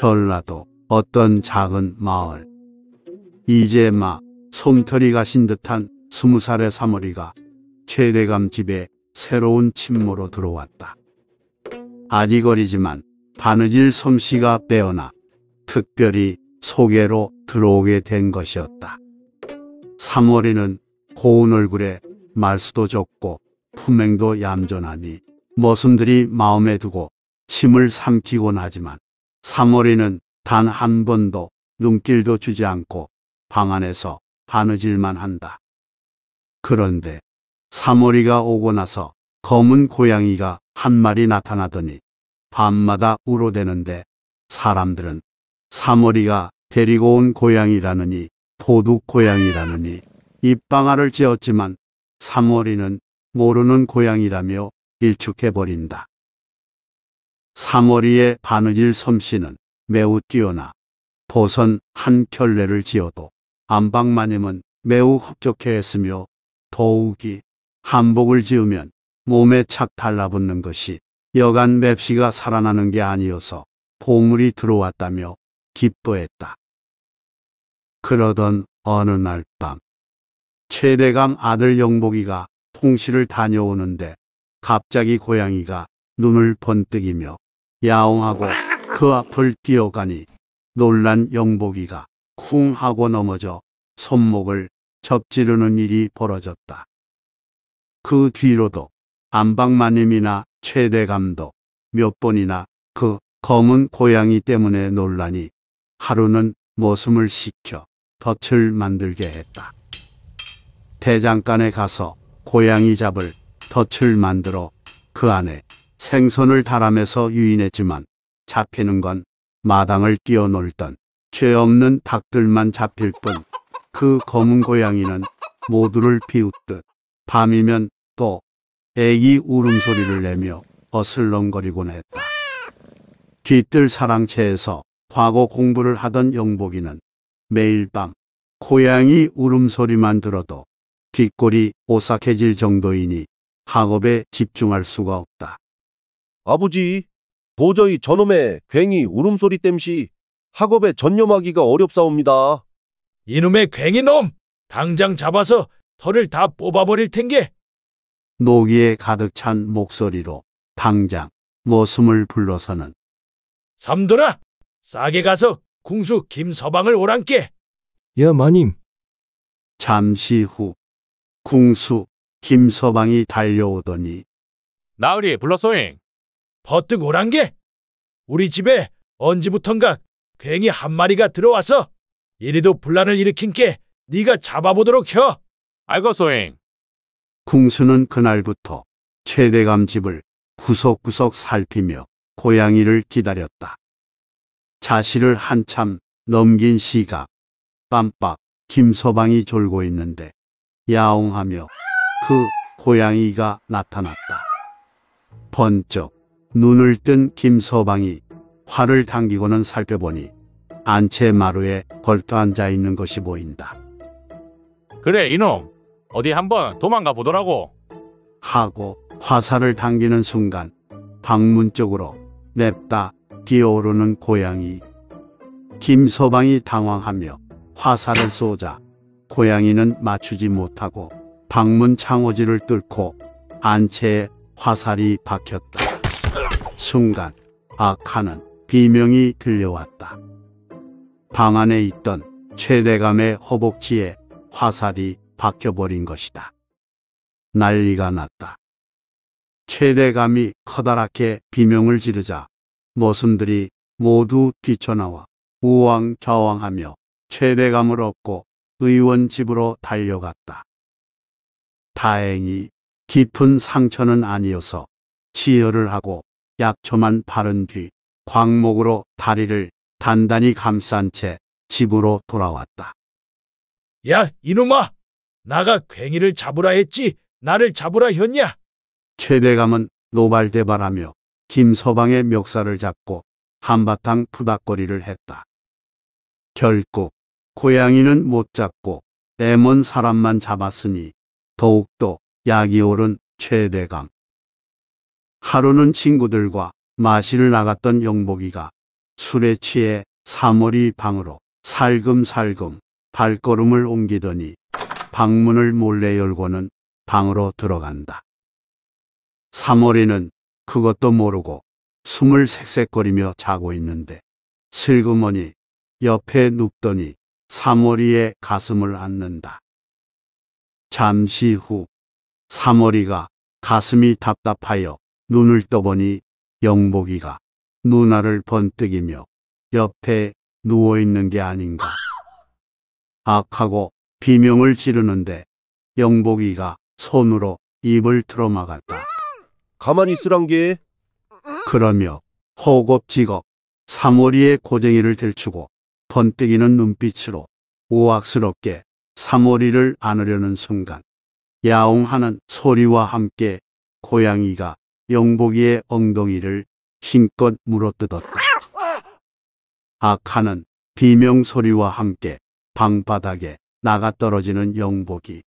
전라도 어떤 작은 마을 이제 막 솜털이 가신 듯한 스무 살의 사머리가 최대감 집에 새로운 침모로 들어왔다. 아직어리지만 바느질 솜씨가 빼어나 특별히 소개로 들어오게 된 것이었다. 사머리는 고운 얼굴에 말수도 적고 품행도 얌전하니 머슴들이 마음에 두고 침을 삼키곤 하지만 사월이는 단 한 번도 눈길도 주지 않고 방 안에서 바느질만 한다. 그런데 사월이가 오고 나서 검은 고양이가 한 마리 나타나더니 밤마다 우로대는데 사람들은 사월이가 데리고 온 고양이라느니 도둑 고양이라느니 입방아를 찧었지만 사월이는 모르는 고양이라며 일축해버린다. 상월이의 바느질 솜씨는 매우 뛰어나 보선 한 켤레를 지어도 안방마님은 매우 흡족해했으며 더욱이 한복을 지으면 몸에 착 달라붙는 것이 여간 맵시가 살아나는 게 아니어서 보물이 들어왔다며 기뻐했다. 그러던 어느 날 밤, 최대감 아들 영복이가 통시을 다녀오는데 갑자기 고양이가 눈을 번뜩이며 야옹하고 그 앞을 뛰어가니 놀란 영복이가 쿵 하고 넘어져 손목을 접지르는 일이 벌어졌다. 그 뒤로도 안방마님이나 최대감도 몇 번이나 그 검은 고양이 때문에 논란이 하루는 모습을 시켜 덫을 만들게 했다. 대장간에 가서 고양이 잡을 덫을 만들어 그 안에 생선을 다람에서 유인했지만 잡히는 건 마당을 뛰어놀던 죄 없는 닭들만 잡힐 뿐 그 검은 고양이는 모두를 비웃듯 밤이면 또 애기 울음소리를 내며 어슬렁거리곤 했다. 뒤뜰 사랑채에서 과거 공부를 하던 영복이는 매일 밤 고양이 울음소리만 들어도 뒷골이 오싹해질 정도이니 학업에 집중할 수가 없다. 아버지, 도저히 저놈의 괭이 울음소리 땜시 학업에 전념하기가 어렵사옵니다. 이놈의 괭이 놈! 당장 잡아서 털을 다 뽑아버릴 텐게! 노기에 가득 찬 목소리로 당장 모습을 불러서는 삼돌아! 싸게 가서 궁수 김서방을 오란께! 야 마님, 잠시 후 궁수 김서방이 달려오더니 나으리 불러소잉. 버뜩 오란 게 우리 집에 언제부턴가 괭이 한 마리가 들어와서 이리도 분란을 일으킨 게 네가 잡아보도록 혀. 알겠소잉 궁수는 그날부터 최대감 집을 구석구석 살피며 고양이를 기다렸다. 자시를 한참 넘긴 시각 깜빡 김서방이 졸고 있는데 야옹하며 그 고양이가 나타났다. 번쩍 눈을 뜬 김서방이 화를 당기고는 살펴보니 안채 마루에 걸터 앉아 있는 것이 보인다. 그래 이놈 어디 한번 도망가 보더라고. 하고 화살을 당기는 순간 방문 쪽으로 냅다 뛰어오르는 고양이. 김서방이 당황하며 화살을 쏘자 고양이는 맞추지 못하고 방문 창호지를 뚫고 안채의 화살이 박혔다. 순간 악하는 비명이 들려왔다. 방 안에 있던 최대감의 허벅지에 화살이 박혀버린 것이다. 난리가 났다. 최대감이 커다랗게 비명을 지르자 모순들이 모두 뛰쳐나와 우왕좌왕하며 최대감을 업고 의원 집으로 달려갔다. 다행히 깊은 상처는 아니어서 치열을 하고 약초만 바른 뒤 광목으로 다리를 단단히 감싼 채 집으로 돌아왔다. 야, 이놈아! 나가 괭이를 잡으라 했지? 나를 잡으라 했냐? 최대감은 노발대발하며 김서방의 멱살을 잡고 한바탕 푸닥거리를 했다. 결국 고양이는 못 잡고 애먼 사람만 잡았으니 더욱더 약이 오른 최대감. 하루는 친구들과 마실을 나갔던 영복이가 술에 취해 사머리 방으로 살금살금 발걸음을 옮기더니 방문을 몰래 열고는 방으로 들어간다. 사머리는 그것도 모르고 숨을 색색거리며 자고 있는데 슬그머니 옆에 눕더니 사머리의 가슴을 안는다. 잠시 후 사머리가 가슴이 답답하여 눈을 떠보니 영복이가 누나를 번뜩이며 옆에 누워있는 게 아닌가. 악하고 비명을 지르는데 영복이가 손으로 입을 틀어막았다. 가만히 있으란 게. 그러며 허겁지겁 사모리의 고쟁이를 들추고 번뜩이는 눈빛으로 우악스럽게 사모리를 안으려는 순간 야옹하는 소리와 함께 고양이가 영복이의 엉덩이를 힘껏 물어뜯었다. 악하는 비명 소리와 함께 방바닥에 나가 떨어지는 영복이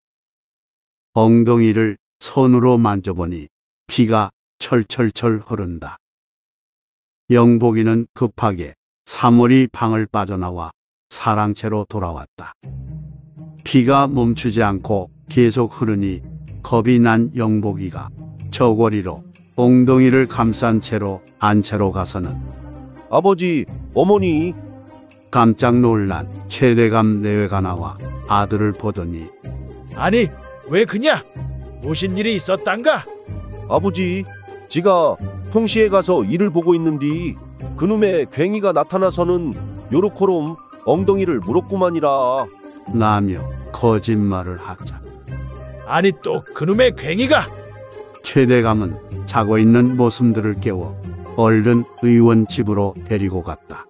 엉덩이를 손으로 만져보니 피가 철철철 흐른다. 영복이는 급하게 사물이 방을 빠져나와 사랑채로 돌아왔다. 피가 멈추지 않고 계속 흐르니 겁이 난 영복이가 저고리로 엉덩이를 감싼 채로 안채로 가서는 아버지, 어머니, 깜짝 놀란 최대감 내외가 나와 아들을 보더니 아니 왜 그냐? 무슨 일이 있었단가? 아버지, 지가 홍시에 가서 일을 보고 있는디 그놈의 괭이가 나타나서는 요렇코롬 엉덩이를 물었구만이라. 나며 거짓말을 하자. 아니 또 그놈의 괭이가 최대감은 자고 있는 모습들을 깨워 얼른 의원 집으로 데리고 갔다.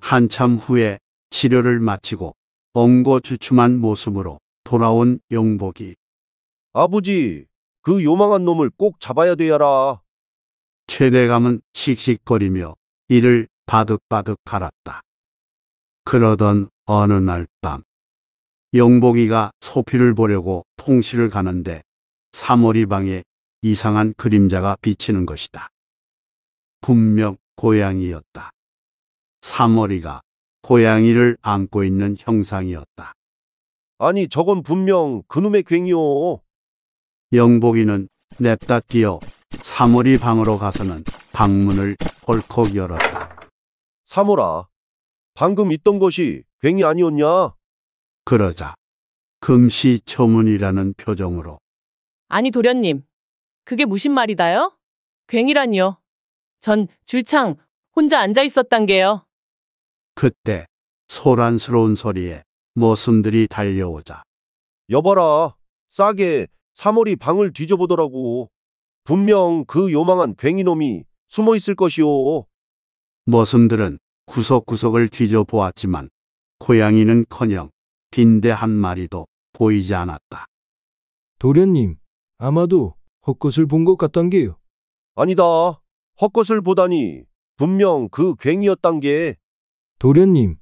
한참 후에 치료를 마치고 엉거주춤한 모습으로 돌아온 영복이 아버지, 그 요망한 놈을 꼭 잡아야 되어라 최대감은 씩씩거리며 이를 바득바득 갈았다. 그러던 어느 날 밤, 영복이가 소피를 보려고 통실을 가는데 사머리 방에 이상한 그림자가 비치는 것이다. 분명 고양이였다. 사머리가 고양이를 안고 있는 형상이었다. 아니 저건 분명 그놈의 괭이오 영복이는 냅다 뛰어 사머리 방으로 가서는 방문을 벌컥 열었다. 사모라, 방금 있던 것이 괭이 아니었냐? 그러자 금시초문이라는 표정으로 아니 도련님. 그게 무슨 말이다요? 괭이라니요. 전 줄창 혼자 앉아 있었단 게요. 그때 소란스러운 소리에 모순들이 달려오자 여봐라. 싸게 사월이 방을 뒤져보더라고. 분명 그 요망한 괭이놈이 숨어 있을 것이오. 모순들은 구석구석을 뒤져보았지만 고양이는커녕 빈대 한 마리도 보이지 않았다. 도련님, 아마도 헛것을 본 것 같단게요. 아니다. 헛것을 보다니 분명 그 괭이였단 게 도련님,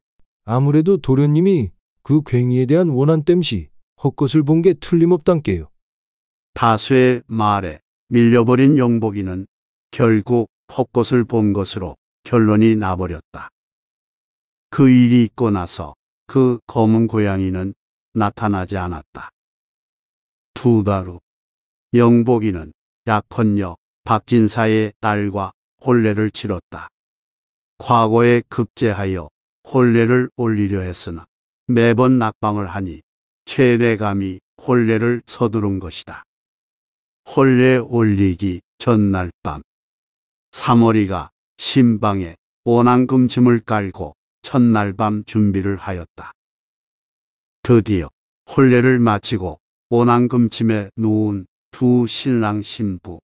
아무래도 도련님이 그 괭이에 대한 원한 땜시 헛것을 본 게 틀림없단게요. 다수의 말에 밀려버린 영복이는 결국 헛것을 본 것으로 결론이 나버렸다. 그 일이 있고 나서 그 검은 고양이는 나타나지 않았다. 두달 후. 영복이는 약혼녀 박진사의 딸과 혼례를 치렀다. 과거에 급제하여 혼례를 올리려 했으나 매번 낙방을 하니 최대감이 혼례를 서두른 것이다. 혼례 올리기 전날 밤 사머리가 신방에 원앙금침을 깔고 첫날 밤 준비를 하였다. 드디어 혼례를 마치고 원앙금침에 누운 두 신랑 신부.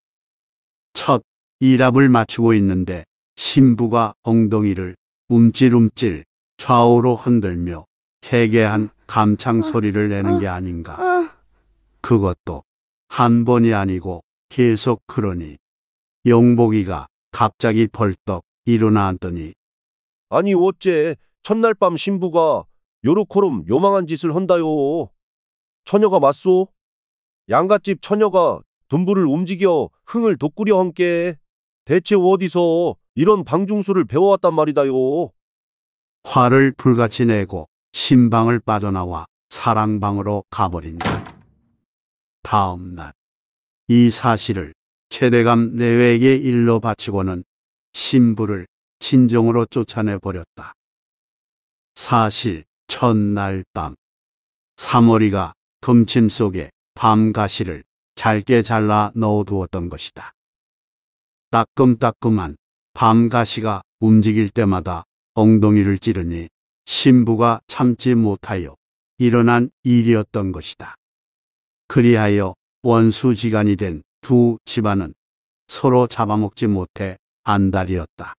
첫 이랍을 맞추고 있는데 신부가 엉덩이를 움찔움찔 좌우로 흔들며 해괴한 감창 어, 소리를 내는 어, 게 아닌가. 어. 그것도 한 번이 아니고 계속 그러니 영복이가 갑자기 벌떡 일어나 앉더니 아니 어째 첫날 밤 신부가 요로코름 요망한 짓을 한다요. 처녀가 맞소? 양갓집 처녀가 둔부를 움직여 흥을 돋구려 함께 대체 어디서 이런 방중수를 배워왔단 말이다요. 화를 불같이 내고 신방을 빠져나와 사랑방으로 가버린다. 다음날 이 사실을 최대감 내외에게 일러 바치고는 신부를 친정으로 쫓아내 버렸다. 사실 첫날 밤 사머리가 금침 속에 밤가시를 잘게 잘라 넣어두었던 것이다. 따끔따끔한 밤가시가 움직일 때마다 엉덩이를 찌르니 신부가 참지 못하여 일어난 일이었던 것이다. 그리하여 원수지간이 된 두 집안은 서로 잡아먹지 못해 안달이었다.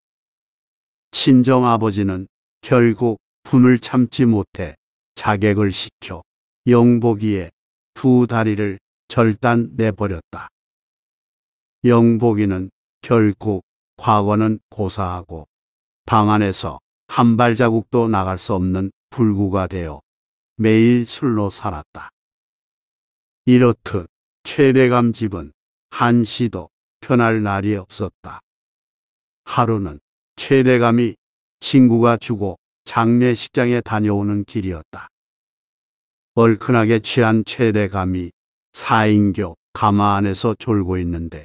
친정 아버지는 결국 분을 참지 못해 자객을 시켜 영복이에 두 다리를 절단 내버렸다. 영복이는 결국 과거는 고사하고 방 안에서 한 발자국도 나갈 수 없는 불구가 되어 매일 술로 살았다. 이렇듯 최대감 집은 한시도 편할 날이 없었다. 하루는 최대감이 친구가 주고 장례식장에 다녀오는 길이었다. 얼큰하게 취한 최대감이 사인교 가마 안에서 졸고 있는데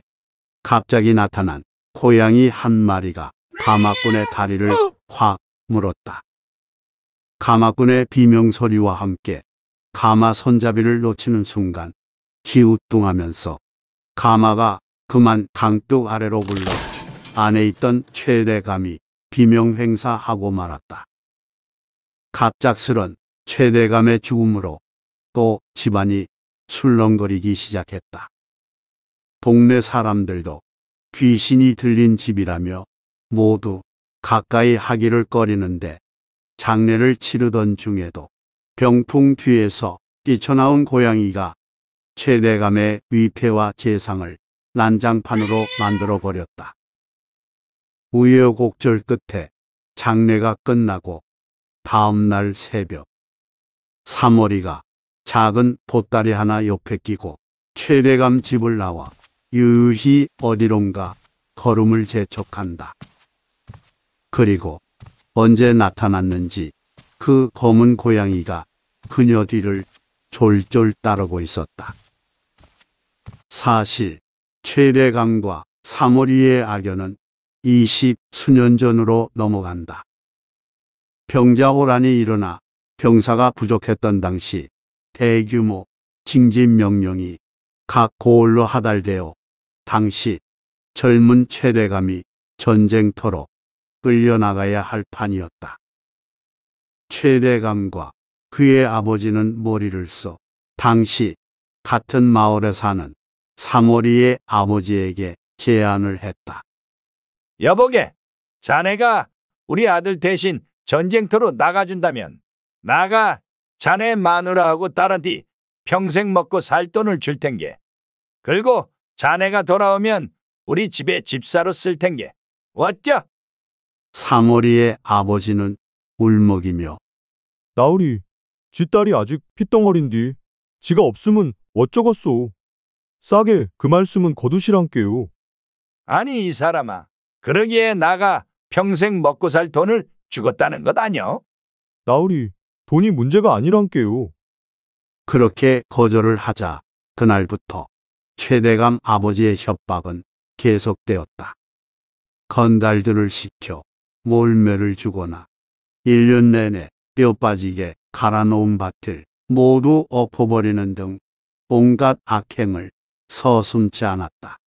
갑자기 나타난 고양이 한 마리가 가마꾼의 다리를 확 물었다. 가마꾼의 비명소리와 함께 가마 손잡이를 놓치는 순간 기우뚱하면서 가마가 그만 강뚝 아래로 굴러 안에 있던 최대감이 비명행사하고 말았다. 갑작스런 최대감의 죽음으로 또 집안이 술렁거리기 시작했다. 동네 사람들도 귀신이 들린 집이라며 모두 가까이 하기를 꺼리는데 장례를 치르던 중에도 병풍 뒤에서 뛰쳐나온 고양이가 최대감의 위패와 재상을 난장판으로 만들어 버렸다. 우여곡절 끝에 장례가 끝나고 다음날 새벽 사머리가 작은 보따리 하나 옆에 끼고 최대감 집을 나와 유유히 어디론가 걸음을 재촉한다. 그리고 언제 나타났는지 그 검은 고양이가 그녀 뒤를 졸졸 따르고 있었다. 사실 최대감과 사머리의 악연은 20 수년 전으로 넘어간다. 병자호란이 일어나 병사가 부족했던 당시 대규모 징집 명령이 각 고을로 하달되어 당시 젊은 최대감이 전쟁터로 끌려나가야 할 판이었다. 최대감과 그의 아버지는 머리를 써 당시 같은 마을에 사는 사모리의 아버지에게 제안을 했다. 여보게, 자네가 우리 아들 대신 전쟁터로 나가준다면 나가 자네 마누라하고 딸한테 평생 먹고 살 돈을 줄 텐게. 그리고 자네가 돌아오면 우리 집에 집사로 쓸 텐게. 어쩌? 사머리의 아버지는 울먹이며 나으리, 지 딸이 아직 피덩어린디 지가 없으면 어쩌겠소. 싸게 그 말씀은 거두시란께요. 아니 이 사람아, 그러기에 나가 평생 먹고 살 돈을 죽었다는것 아뇨? 나으리, 돈이 문제가 아니란께요. 그렇게 거절을 하자 그날부터 최대감 아버지의 협박은 계속되었다. 건달들을 시켜 몰매를 주거나 1년 내내 뼈 빠지게 갈아놓은 밭을 모두 엎어버리는 등 온갖 악행을 서슴지 않았다.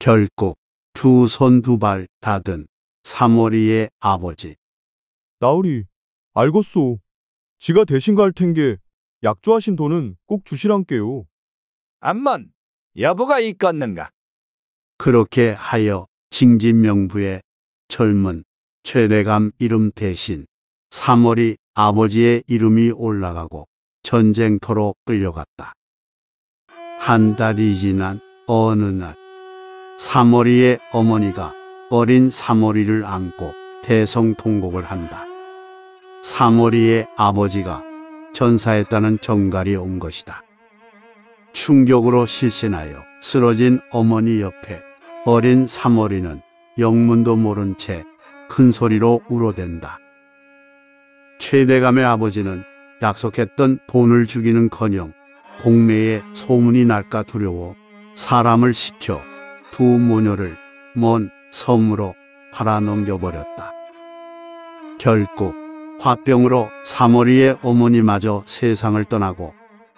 결국 두 손 두 발 닫은 사머리의 아버지. 나으리, 알겠소. 지가 대신 갈 텐게 약조하신 돈은 꼭 주시란께요. 암만 여보가 있겠는가. 그렇게 하여 징진명부의 젊은 최대감 이름 대신 3월이 아버지의 이름이 올라가고 전쟁터로 끌려갔다. 한 달이 지난 어느 날3월이의 어머니가 어린 3월이를 안고 대성통곡을 한다. 상어리의 아버지가 전사했다는 정갈이 온 것이다. 충격으로 실신하여 쓰러진 어머니 옆에 어린 삼월이는 영문도 모른 채 큰 소리로 울어댄다. 최대감의 아버지는 약속했던 돈을 주기는커녕 공매에 소문이 날까 두려워 사람을 시켜 두 모녀를 먼 섬으로 팔아넘겨버렸다. 결국 화병으로 사머리의 어머니마저 세상을 떠나고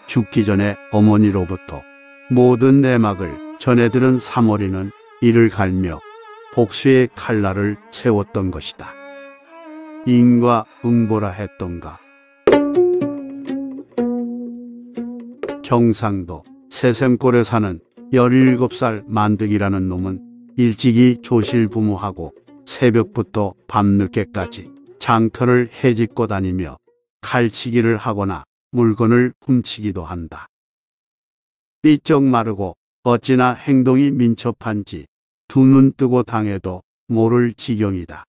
죽기 전에 어머니로부터 모든 내막을 전해들은 사머리는 이를 갈며 복수의 칼날을 채웠던 것이다. 인과 응보라 했던가. 경상도 세샘골에 사는 17살 만득이라는 놈은 일찍이 조실 부모하고 새벽부터 밤늦게까지 장터를 헤집고 다니며 칼치기를 하거나 물건을 훔치기도 한다. 삐쩍 마르고 어찌나 행동이 민첩한지 두 눈 뜨고 당해도 모를 지경이다.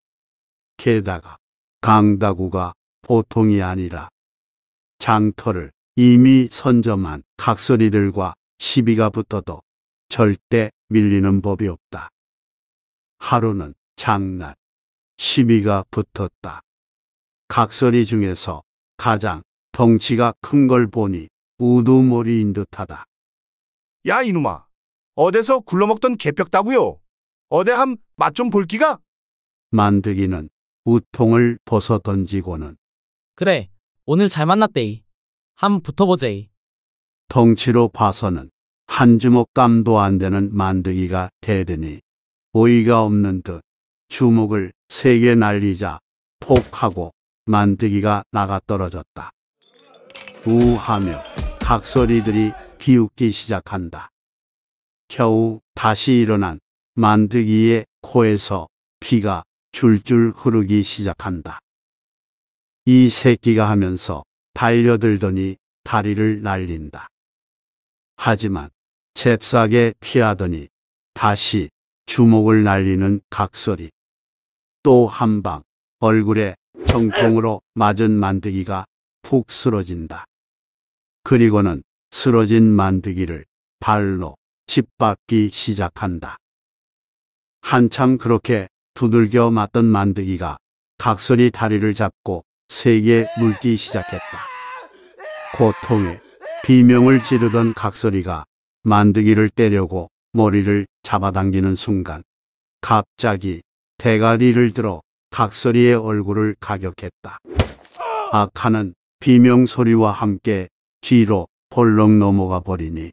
게다가 강다구가 보통이 아니라 장터를 이미 선점한 각설이들과 시비가 붙어도 절대 밀리는 법이 없다. 하루는 장날, 시비가 붙었다. 각설이 중에서 가장 덩치가 큰 걸 보니 우두머리인 듯하다. 야 이놈아 어디서 굴러먹던 개벽 다구요 어대함 맛 좀 볼기가 만드기는 우통을 벗어 던지고는 그래, 오늘 잘만났데이함 붙어보제이. 덩치로 봐서는 한 주먹 감도안 되는 만드기가 되더니 오이가 없는 듯 주먹을 세게 날리자 폭하고 만뜨기가 나가 떨어졌다. 우하며 각설이들이 비웃기 시작한다. 겨우 다시 일어난 만드기의 코에서 피가 줄줄 흐르기 시작한다. 이 새끼가 하면서 달려들더니 다리를 날린다. 하지만 잽싸게 피하더니 다시 주먹을 날리는 각설이 또한방 얼굴에 정통으로 맞은 만드기가 푹 쓰러진다. 그리고는 쓰러진 만드기를 발로 짓밟기 시작한다. 한참 그렇게 두들겨 맞던 만드기가 각설이 다리를 잡고 세게 물기 시작했다. 고통에 비명을 지르던 각설이가 만드기를 때려고 머리를 잡아당기는 순간 갑자기 대가리를 들어 각설이의 얼굴을 가격했다. 악하는 비명 소리와 함께 뒤로 벌렁 넘어가 버리니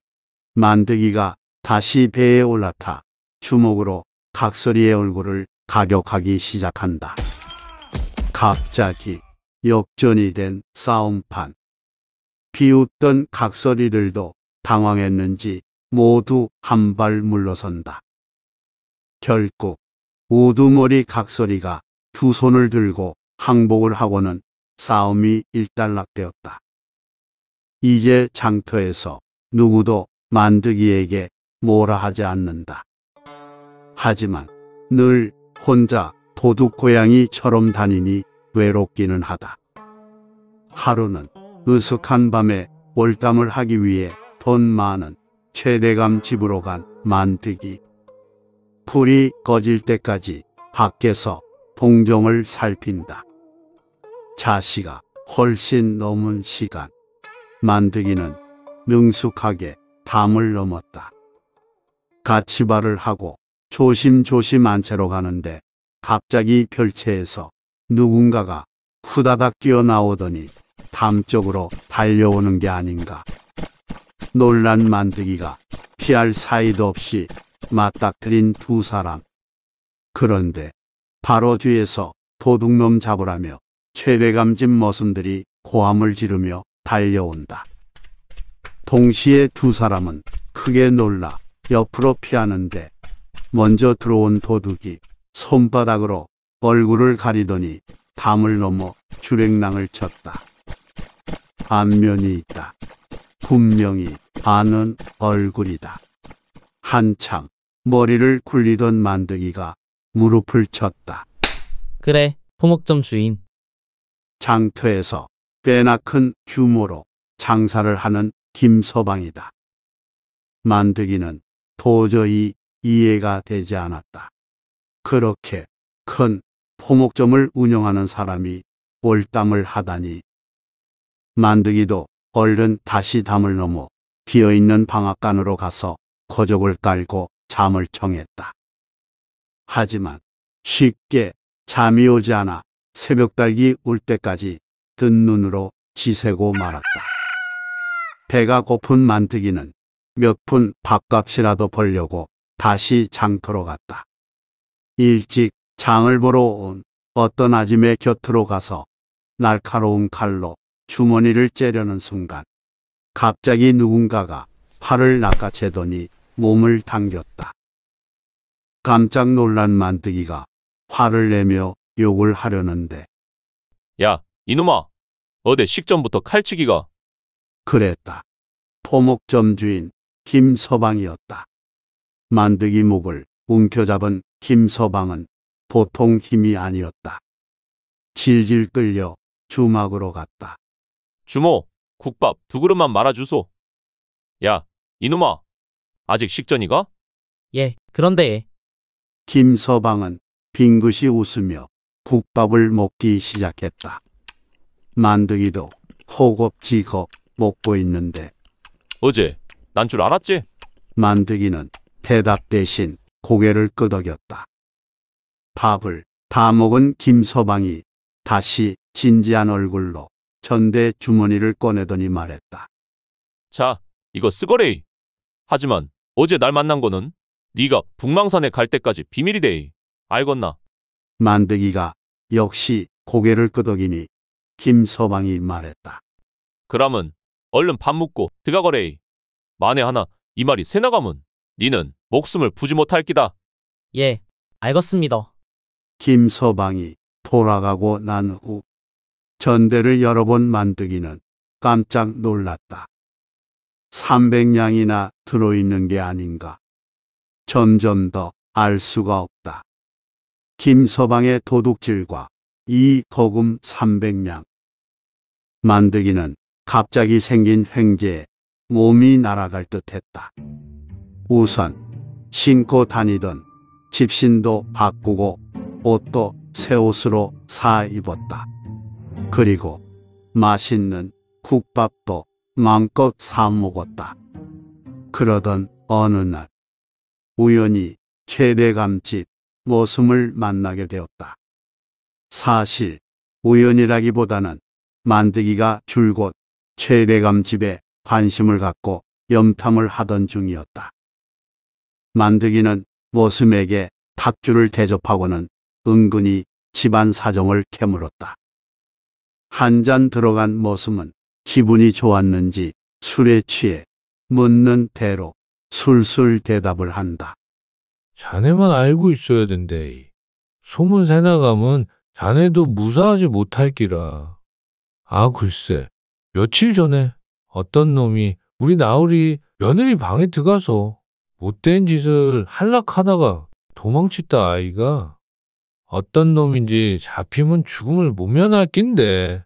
만드기가 다시 배에 올라타 주먹으로 각설이의 얼굴을 가격하기 시작한다. 갑자기 역전이 된 싸움판. 비웃던 각설이들도 당황했는지 모두 한 발 물러선다. 결국 우두머리 각설이가 두 손을 들고 항복을 하고는 싸움이 일단락되었다. 이제 장터에서 누구도 만드기에게 뭐라 하지 않는다. 하지만 늘 혼자 도둑 고양이처럼 다니니 외롭기는 하다. 하루는 으슥한 밤에 월담을 하기 위해 돈 많은 최대감 집으로 간 만드기. 풀이 꺼질 때까지 밖에서 동정을 살핀다. 자시가 훨씬 넘은 시간 만드기는 능숙하게 담을 넘었다. 같이 발을 하고 조심조심 안 채로 가는데 갑자기 별채에서 누군가가 후다닥 뛰어나오더니 담 쪽으로 달려오는 게 아닌가. 놀란 만드기가 피할 사이도 없이 맞닥뜨린 두 사람. 그런데 바로 뒤에서 도둑놈 잡으라며 최대감 진 머슴들이 고함을 지르며 달려온다. 동시에 두 사람은 크게 놀라 옆으로 피하는데 먼저 들어온 도둑이 손바닥으로 얼굴을 가리더니 담을 넘어 주랭낭을 쳤다. 안면이 있다. 분명히 아는 얼굴이다. 한참 머리를 굴리던 만드기가 무릎을 쳤다. 그래, 토목점 주인. 장터에서 꽤나 큰 규모로 장사를 하는 김서방이다. 만드기는 도저히 이해가 되지 않았다. 그렇게 큰 포목점을 운영하는 사람이 올담을 하다니. 만드기도 얼른 다시 담을 넘어 비어있는 방앗간으로 가서 거적을 깔고 잠을 청했다. 하지만 쉽게 잠이 오지 않아 새벽달기 울 때까지 뜬 눈으로 지새고 말았다. 배가 고픈 만뜨기는 몇 푼 밥값이라도 벌려고 다시 장터로 갔다. 일찍 장을 보러 온 어떤 아짐의 곁으로 가서 날카로운 칼로 주머니를 째려는 순간 갑자기 누군가가 팔을 낚아채더니 몸을 당겼다. 깜짝 놀란 만뜨기가 화를 내며 욕을 하려는데 야, 이놈아. 어제 식전부터 칼치기가. 그랬다. 포목점 주인 김서방이었다. 만드기 목을 움켜잡은 김서방은 보통 힘이 아니었다. 질질 끌려 주막으로 갔다. 주모, 국밥 두 그릇만 말아주소. 야, 이놈아. 아직 식전이가? 예, 그런데 김서방은 빙긋이 웃으며 국밥을 먹기 시작했다. 만두기도 허겁지겁 먹고 있는데 어제 난 줄 알았지? 만두기는 대답 대신 고개를 끄덕였다. 밥을 다 먹은 김서방이 다시 진지한 얼굴로 전대 주머니를 꺼내더니 말했다. 자, 이거 쓰거래. 하지만 어제 날 만난 거는 네가 북망산에 갈 때까지 비밀이 돼. 알겄나만득이가 역시 고개를 끄덕이니 김서방이 말했다. 그럼면 얼른 밥 먹고 드가거래이. 만에 하나 이 말이 새나가면 니는 목숨을 부지 못할 기다. 예, 알겄습니다 김서방이 돌아가고 난 후 전대를 여러 번만득이는 깜짝 놀랐다. 300냥이나 들어있는 게 아닌가. 점점 더 알 수가 없다. 김서방의 도둑질과 이 거금 300냥. 만드기는 갑자기 생긴 횡재에 몸이 날아갈 듯 했다. 우선 신고 다니던 집신도 바꾸고 옷도 새 옷으로 사 입었다. 그리고 맛있는 국밥도 마음껏 사먹었다. 그러던 어느 날 우연히 최대감집 모습을 만나게 되었다. 사실 우연이라기보다는 만드기가 줄곧 최대감집에 관심을 갖고 염탐을 하던 중이었다. 만드기는 모슴에게 탁주를 대접하고는 은근히 집안 사정을 캐물었다. 한 잔 들어간 모슴은 기분이 좋았는지 술에 취해 묻는 대로 술술 대답을 한다. 자네만 알고 있어야 된대. 소문 새 나가면 자네도 무사하지 못할기라. 아 글쎄, 며칠 전에 어떤 놈이 우리 나으리 며느리 방에 들어가서 못된 짓을 한락하다가 도망쳤다 아이가 어떤 놈인지 잡히면 죽음을 모면할 낀데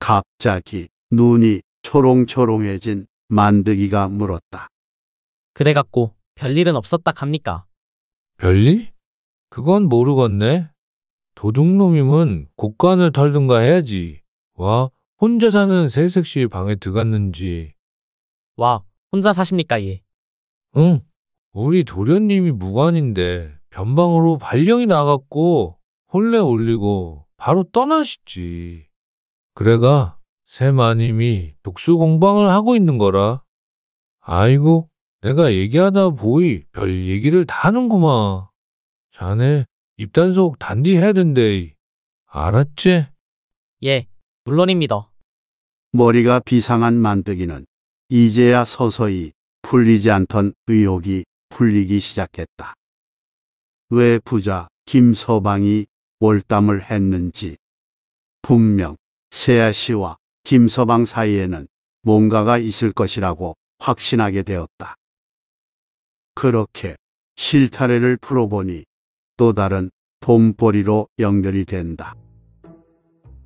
갑자기 눈이 초롱초롱해진 만드기가 물었다. 그래갖고 별일은 없었다 갑니까? 별일? 그건 모르겠네. 도둑놈이면 곡간을 털든가 해야지. 와, 혼자 사는 새색시 방에 들어갔는지. 와, 혼자 사십니까 예. 응, 우리 도련님이 무관인데 변방으로 발령이 나갔고 혼례 올리고 바로 떠나시지. 그래가 새마님이 독수 공방을 하고 있는 거라. 아이고, 내가 얘기하다 보이 별 얘기를 다 하는구마. 자네 입단속 단디 해야 된대. 알았지? 예, 물론입니다. 머리가 비상한 만뜨기는 이제야 서서히 풀리지 않던 의혹이 풀리기 시작했다. 왜 부자 김서방이 월담을 했는지 분명 세아 씨와 김서방 사이에는 뭔가가 있을 것이라고 확신하게 되었다. 그렇게 실타래를 풀어보니 또 다른 봄보리로 연결이 된다.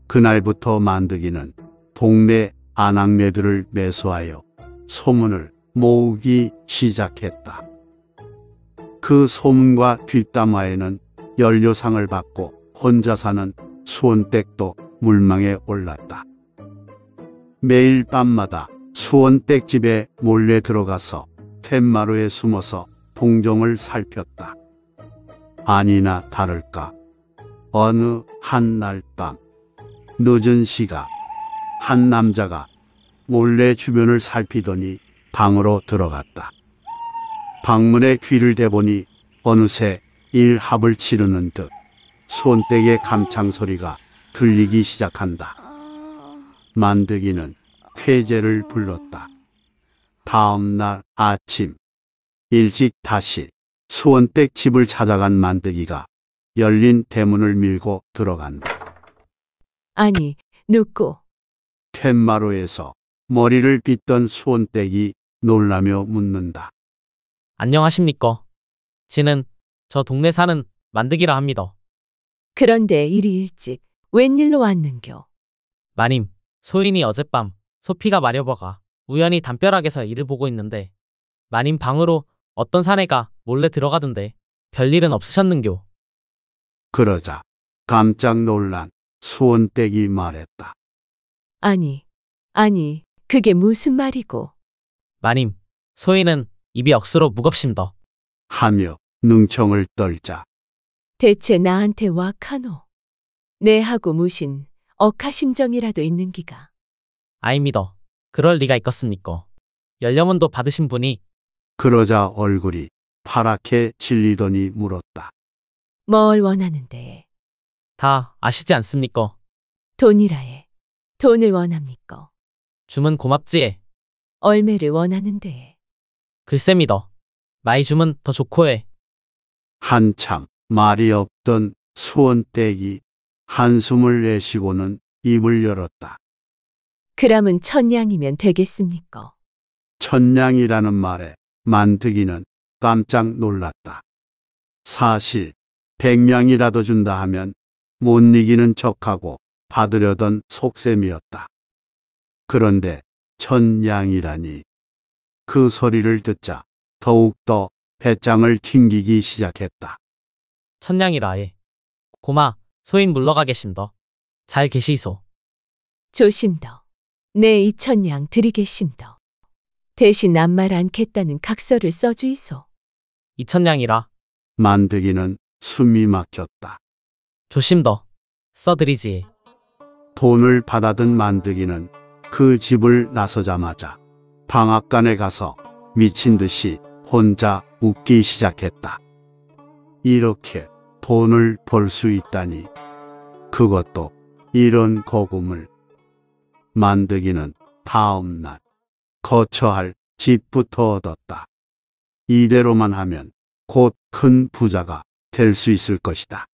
그날부터 만드기는 동네 안악매들을 매수하여 소문을 모으기 시작했다. 그 소문과 뒷담화에는 연료상을 받고 혼자 사는 수원댁도 물망에 올랐다. 매일 밤마다 수원 댁집에 몰래 들어가서 툇마루에 숨어서 동정을 살폈다. 아니나 다를까 어느 한 날밤 늦은 시각 한 남자가 몰래 주변을 살피더니 방으로 들어갔다. 방문에 귀를 대보니 어느새 일합을 치르는 듯수원댁의 감창 소리가 들리기 시작한다. 만드기는 쾌제를 불렀다. 다음 날 아침 일찍 다시 수원댁 집을 찾아간 만드기가 열린 대문을 밀고 들어간다. 아니, 눕고. 툇마루에서 머리를 빗던 수원댁이 놀라며 묻는다. 안녕하십니까. 지는 저 동네 사는 만드기라 합니다. 그런데 이리 일찍 웬일로 왔는겨? 마님, 소인이 어젯밤 소피가 마려버가 우연히 담벼락에서 일을 보고 있는데 마님 방으로 어떤 사내가 몰래 들어가던데 별일은 없으셨는교. 그러자 깜짝 놀란 수원댁이 말했다. 아니, 아니, 그게 무슨 말이고. 마님, 소인은 입이 억수로 무겁심더. 하며 능청을 떨자 대체 나한테 와카노. 내하고 무신 억하심정이라도 있는기가. 아이 믿어. 그럴 리가 있겠습니까? 열려문도 받으신 분이 그러자 얼굴이 파랗게 질리더니 물었다. 뭘 원하는데 다 아시지 않습니까? 돈이라에 돈을 원합니까? 주문 고맙지에. 얼매를 원하는데 글쎄 믿어. 마이 주문 더 좋고에. 한참 말이 없던 수원댁이 한숨을 내쉬고는 입을 열었다. 그람은 천냥이면 되겠습니까? 천냥이라는 말에 만득이는 깜짝 놀랐다. 사실 백냥이라도 준다 하면 못 이기는 척하고 받으려던 속셈이었다. 그런데 천냥이라니 그 소리를 듣자 더욱더 배짱을 튕기기 시작했다. 천냥이라 해. 고마, 소인 물러가 계심더. 잘 계시소. 조심더. 내 이천냥 드리겠심더. 대신 남말 않겠다는 각서를 써주이소. 이천냥이라. 만드기는 숨이 막혔다. 조심더. 써드리지. 돈을 받아든 만드기는 그 집을 나서자마자 방앗간에 가서 미친 듯이 혼자 웃기 시작했다. 이렇게 돈을 벌 수 있다니 그것도 이런 거금을 만들기는 다음 날 거처할 집부터 얻었다. 이대로만 하면 곧 큰 부자가 될 수 있을 것이다.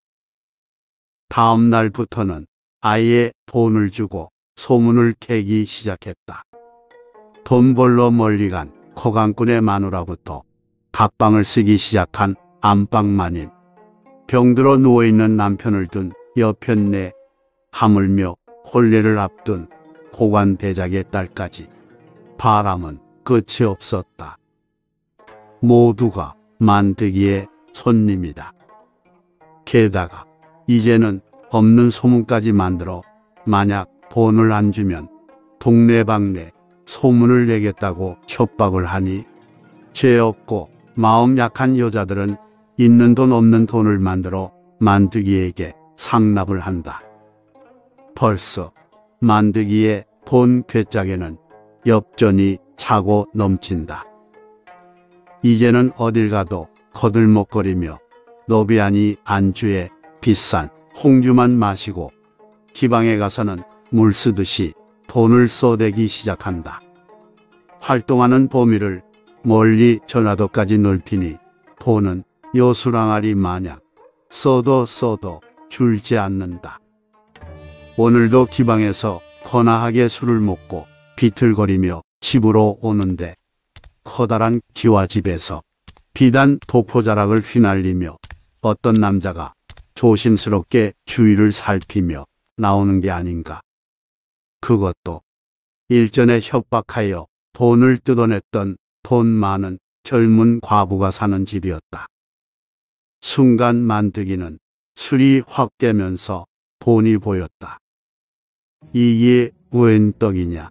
다음 날부터는 아예 돈을 주고 소문을 캐기 시작했다. 돈 벌러 멀리 간 허강꾼의 마누라부터 각방을 쓰기 시작한 안방마님. 병들어 누워있는 남편을 둔여편내 하물며 혼례를 앞둔 고관 대작의 딸까지 바람은 끝이 없었다. 모두가 만드기의 손님이다. 게다가 이제는 없는 소문까지 만들어 만약 돈을 안 주면 동네방네 소문을 내겠다고 협박을 하니 죄 없고 마음 약한 여자들은 있는 돈 없는 돈을 만들어 만드기에게 상납을 한다. 벌써 만드기의 본 괴짝에는 엽전이 차고 넘친다. 이제는 어딜 가도 거들먹거리며 노비안이 안주에 비싼 홍주만 마시고 기방에 가서는 물 쓰듯이 돈을 써대기 시작한다. 활동하는 범위를 멀리 전라도까지 넓히니 돈은 요술항아리 마냥 써도 써도 줄지 않는다. 오늘도 기방에서 거나하게 술을 먹고 비틀거리며 집으로 오는데 커다란 기와집에서 비단 도포자락을 휘날리며 어떤 남자가 조심스럽게 주위를 살피며 나오는 게 아닌가. 그것도 일전에 협박하여 돈을 뜯어냈던 돈 많은 젊은 과부가 사는 집이었다. 순간 만드기는 술이 확 깨면서 본이 보였다. 이게 웬 떡이냐.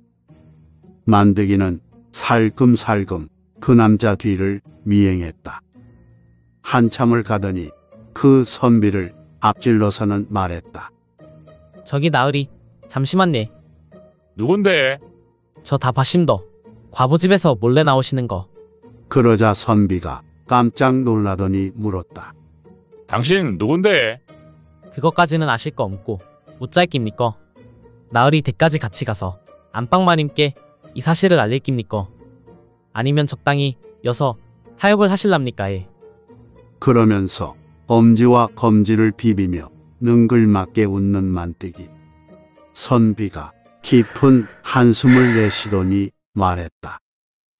만드기는 살금살금 그 남자 뒤를 미행했다. 한참을 가더니 그 선비를 앞질러서는 말했다. 저기 나으리 잠시만네 누군데? 저다봤심도 과부집에서 몰래 나오시는 거. 그러자 선비가 깜짝 놀라더니 물었다. 당신 누군데? 그것까지는 아실 거 없고 못잘 깁니까 나으리 댁까지 같이 가서 안방마님께 이 사실을 알릴 깁니까 아니면 적당히 여서 타협을 하실랍니까에. 그러면서 엄지와 검지를 비비며 능글맞게 웃는 만뜨기. 선비가 깊은 한숨을 내쉬더니 말했다.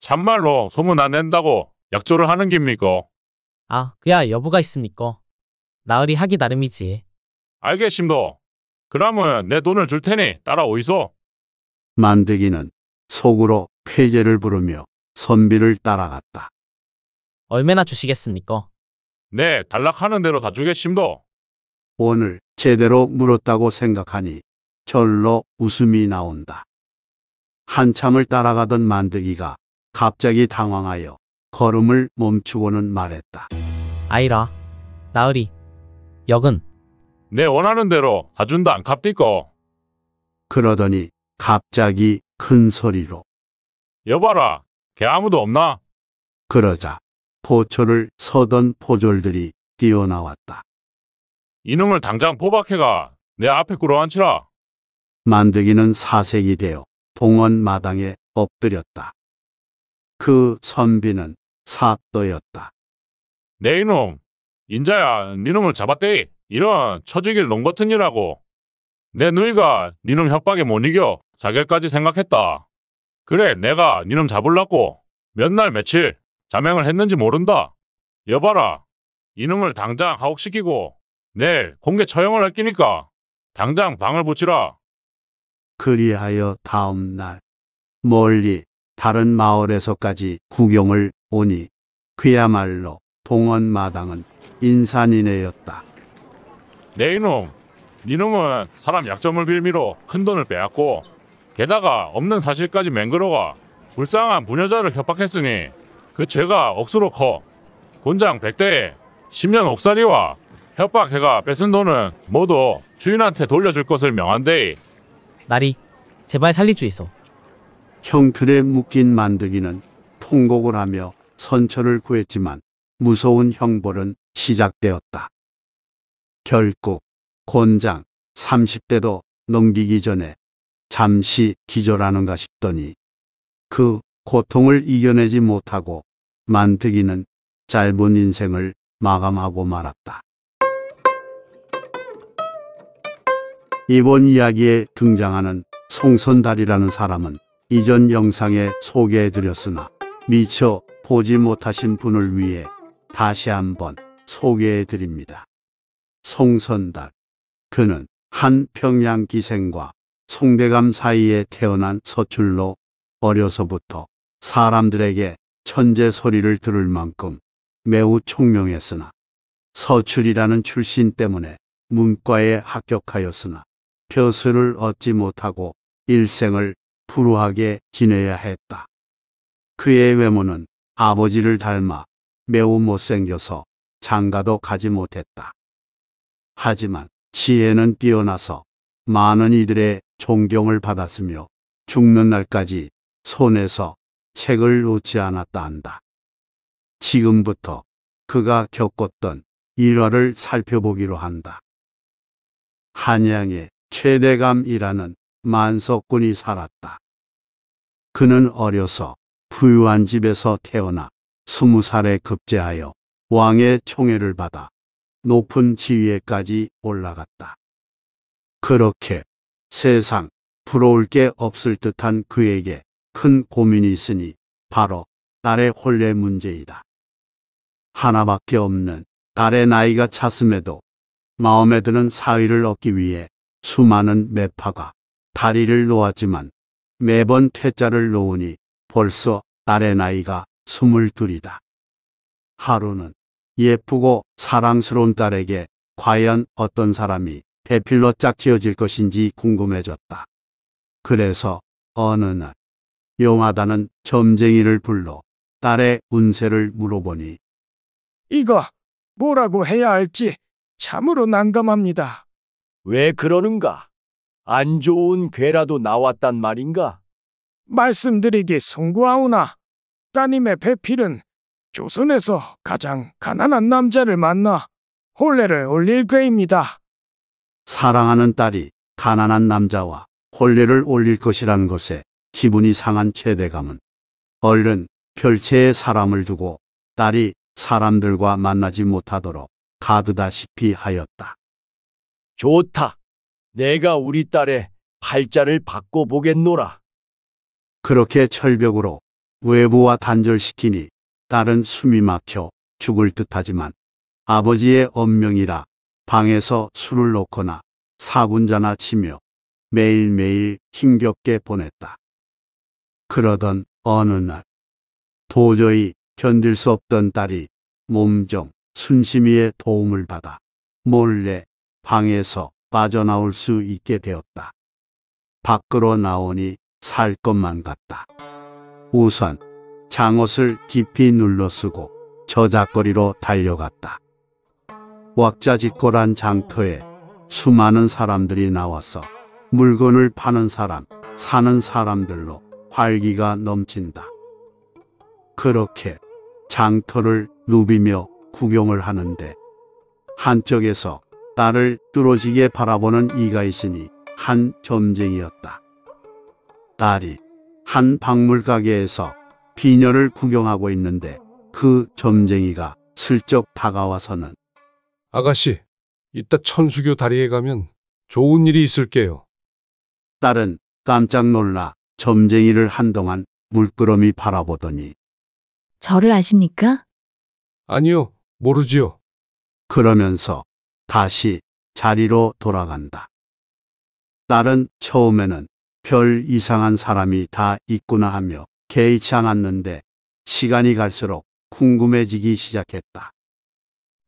참말로 소문 안 낸다고 약조를 하는 깁니까? 아, 그야 여부가 있습니까? 나으리 하기 나름이지. 알겠심도. 그러면 내 돈을 줄 테니 따라오이소. 만드기는 속으로 쾌재를 부르며 선비를 따라갔다. 얼마나 주시겠습니까? 네, 달락하는 대로 다 주겠심도. 오늘 제대로 물었다고 생각하니 절로 웃음이 나온다. 한참을 따라가던 만드기가 갑자기 당황하여 걸음을 멈추고는 말했다. 아이라, 나으리, 역은 내 원하는 대로 봐준다 갑디고. 그러더니 갑자기 큰 소리로 여봐라. 걔 아무도 없나? 그러자 포초를 서던 포졸들이 뛰어나왔다. 이놈을 당장 포박해가 내 앞에 꿇어앉히라. 만드기는 사색이 되어 동원 마당에 엎드렸다. 그 선비는 사또였다. 내 이놈 인자야, 니놈을 잡았대. 이런 처지길 놈 같은 이라고. 내 누이가 니놈 협박에 못 이겨 자결까지 생각했다. 그래, 내가 니놈 잡을라고 몇 날 며칠 자명을 했는지 모른다. 여봐라, 이놈을 당장 하옥시키고 내일 공개 처형을 할 끼니까 당장 방을 붙이라. 그리하여 다음 날 멀리 다른 마을에서까지 구경을 오니 그야말로 동원마당은 인산인해였다. 내 네, 이놈, 니놈은 사람 약점을 빌미로 큰 돈을 빼앗고 게다가 없는 사실까지 맹그러가 불쌍한 부녀자를 협박했으니 그 죄가 억수로 커. 곤장 1대에 10년 옥살이와 협박해가 뺏은 돈은 모두 주인한테 돌려줄 것을 명한데 나리, 제발 살리주이소. 형틀에 묶인 만드기는 통곡을 하며 선처를 구했지만 무서운 형벌은 시작되었다. 결국 곤장 30대도 넘기기 전에 잠시 기절하는가 싶더니 그 고통을 이겨내지 못하고 만특이는 짧은 인생을 마감하고 말았다. 이번 이야기에 등장하는 송선달이라는 사람은 이전 영상에 소개해드렸으나 미처 보지 못하신 분을 위해 다시 한번 소개해 드립니다. 송선달. 그는 한 평양 기생과 송대감 사이에 태어난 서출로 어려서부터 사람들에게 천재 소리를 들을 만큼 매우 총명했으나 서출이라는 출신 때문에 문과에 합격하였으나 벼슬을 얻지 못하고 일생을 불우하게 지내야 했다. 그의 외모는 아버지를 닮아 매우 못생겨서 장가도 가지 못했다. 하지만 지혜는 뛰어나서 많은 이들의 존경을 받았으며 죽는 날까지 손에서 책을 놓지 않았다 한다. 지금부터 그가 겪었던 일화를 살펴보기로 한다. 한양의 최대감이라는 만석군이 살았다. 그는 어려서 부유한 집에서 태어나 스무 살에 급제하여 왕의 총애를 받아 높은 지위에까지 올라갔다. 그렇게 세상 부러울 게 없을 듯한 그에게 큰 고민이 있으니 바로 딸의 혼례 문제이다. 하나밖에 없는 딸의 나이가 찼음에도 마음에 드는 사위를 얻기 위해 수많은 매파가 다리를 놓았지만 매번 퇴짜를 놓으니 벌써 딸의 나이가 스물둘이다. 하루는 예쁘고 사랑스러운 딸에게 과연 어떤 사람이 대필로 짝지어질 것인지 궁금해졌다. 그래서 어느 날 용하다는 점쟁이를 불러 딸의 운세를 물어보니 이거 뭐라고 해야 할지 참으로 난감합니다. 왜 그러는가? 안 좋은 괴라도 나왔단 말인가? 말씀드리기 송구하오나 따님의 배필은 조선에서 가장 가난한 남자를 만나 혼례를 올릴 괴입니다. 사랑하는 딸이 가난한 남자와 혼례를 올릴 것이라는 것에 기분이 상한 최대감은 얼른 별채에 사람을 두고 딸이 사람들과 만나지 못하도록 가두다시피 하였다. 좋다. 내가 우리 딸의 팔자를 바꿔보겠노라. 그렇게 철벽으로 외부와 단절시키니 딸은 숨이 막혀 죽을 듯하지만 아버지의 엄명이라 방에서 술을 놓거나 사군자나 치며 매일매일 힘겹게 보냈다. 그러던 어느 날 도저히 견딜 수 없던 딸이 몸종 순심이의 도움을 받아 몰래 방에서 빠져나올 수 있게 되었다. 밖으로 나오니 살 것만 같다. 우선 장옷을 깊이 눌러쓰고 저작거리로 달려갔다. 왁자지껄한 장터에 수많은 사람들이 나와서 물건을 파는 사람, 사는 사람들로 활기가 넘친다. 그렇게 장터를 누비며 구경을 하는데 한쪽에서 딸을 뚫어지게 바라보는 이가 있으니 한 점쟁이였다. 딸이 한 박물가게에서 비녀를 구경하고 있는데 그 점쟁이가 슬쩍 다가와서는 아가씨, 이따 천수교 다리에 가면 좋은 일이 있을게요. 딸은 깜짝 놀라 점쟁이를 한동안 물끄러미 바라보더니 저를 아십니까? 아니요, 모르지요. 그러면서 다시 자리로 돌아간다. 딸은 처음에는 별 이상한 사람이 다 있구나 하며 개의치 않았는데 시간이 갈수록 궁금해지기 시작했다.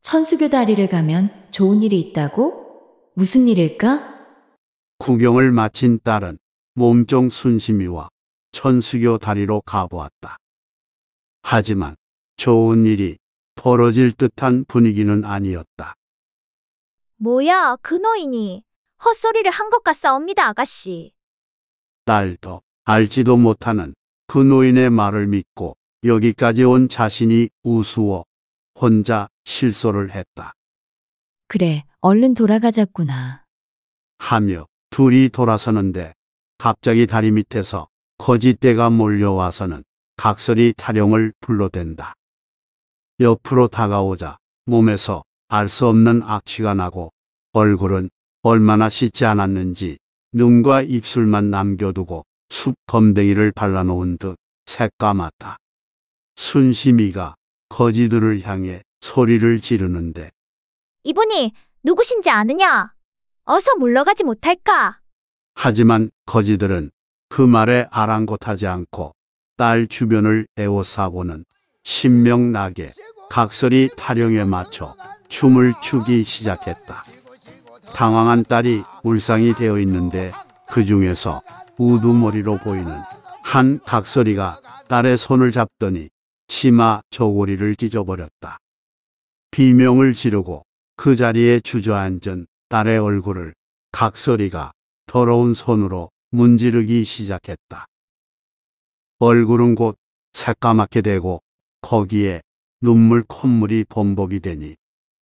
천수교 다리를 가면 좋은 일이 있다고? 무슨 일일까? 구경을 마친 딸은 몸종 순심이와 천수교 다리로 가보았다. 하지만 좋은 일이 벌어질 듯한 분위기는 아니었다. 뭐야, 그 노인이 헛소리를 한 것 같사옵니다, 아가씨. 딸도 알지도 못하는 그 노인의 말을 믿고 여기까지 온 자신이 우스워 혼자 실소를 했다. 그래, 얼른 돌아가자꾸나. 하며 둘이 돌아서는데 갑자기 다리 밑에서 거짓대가 몰려와서는 각설이 타령을 불러댄다. 옆으로 다가오자 몸에서 알 수 없는 악취가 나고 얼굴은 얼마나 씻지 않았는지 눈과 입술만 남겨두고 숲덤댕이를 발라놓은 듯 새까맣다. 순심이가 거지들을 향해 소리를 지르는데 이분이 누구신지 아느냐? 어서 물러가지 못할까? 하지만 거지들은 그 말에 아랑곳하지 않고 딸 주변을 애워싸고는 신명나게 각설이 타령에 맞춰 춤을 추기 시작했다. 당황한 딸이 울상이 되어 있는데 그 중에서 우두머리로 보이는 한각서리가 딸의 손을 잡더니 치마 저고리를 찢어버렸다. 비명을 지르고 그 자리에 주저앉은 딸의 얼굴을 각설이가 더러운 손으로 문지르기 시작했다. 얼굴은 곧 새까맣게 되고 거기에 눈물 콧물이 범벅이 되니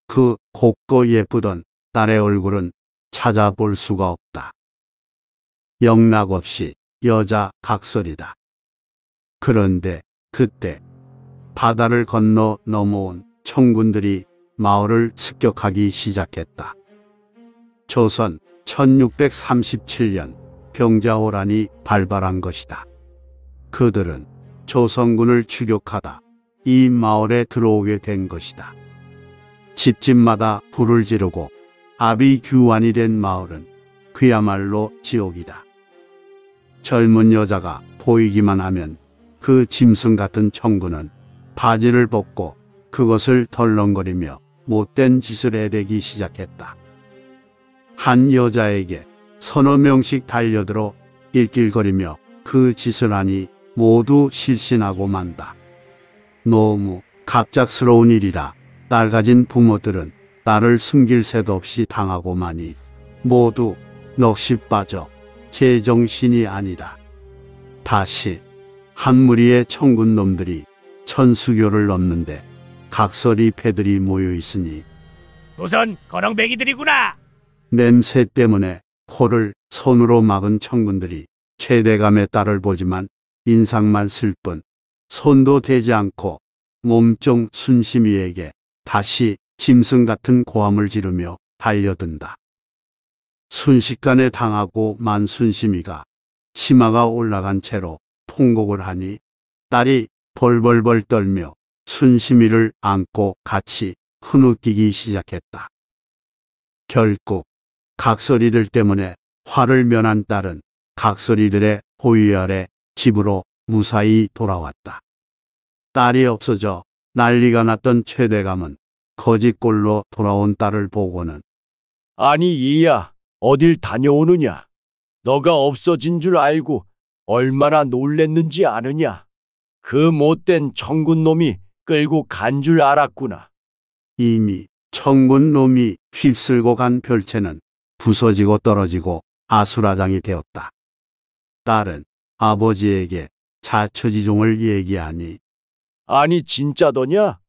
그 곱고 예쁘던 딸의 얼굴은 찾아볼 수가 없다. 영락없이 여자 각설이다. 그런데 그때 바다를 건너 넘어온 청군들이 마을을 습격하기 시작했다. 조선 1637년 병자호란이 발발한 것이다. 그들은 조선군을 추격하다 이 마을에 들어오게 된 것이다. 집집마다 불을 지르고 아비규환이 된 마을은 그야말로 지옥이다. 젊은 여자가 보이기만 하면 그 짐승 같은 청구는 바지를 벗고 그것을 덜렁거리며 못된 짓을 해대기 시작했다. 한 여자에게 서너 명씩 달려들어 일길거리며 그 짓을 하니 모두 실신하고 만다. 너무 갑작스러운 일이라 딸 가진 부모들은 딸을 숨길 새도 없이 당하고 마니 모두 넋이 빠져 제정신이 아니다. 다시 한 무리의 청군 놈들이 천수교를 넘는데 각설이 패들이 모여 있으니 우선 거렁배기들이구나. 냄새 때문에 코를 손으로 막은 청군들이 최대감의 딸을 보지만 인상만 쓸 뿐 손도 대지 않고 몸종 순심이에게 다시 짐승 같은 고함을 지르며 달려든다. 순식간에 당하고 만 순심이가 치마가 올라간 채로 통곡을 하니 딸이 벌벌벌 떨며 순심이를 안고 같이 흐느끼기 시작했다. 결국 각설이들 때문에 화를 면한 딸은 각설이들의 호위 아래 집으로 무사히 돌아왔다. 딸이 없어져 난리가 났던 최대감은 거짓골로 돌아온 딸을 보고는 아니 이야 어딜 다녀오느냐? 너가 없어진 줄 알고 얼마나 놀랬는지 아느냐? 그 못된 청군놈이 끌고 간 줄 알았구나. 이미 청군놈이 휩쓸고 간 별채는 부서지고 떨어지고 아수라장이 되었다. 딸은 아버지에게 자처지종을 얘기하니 아니 진짜더냐?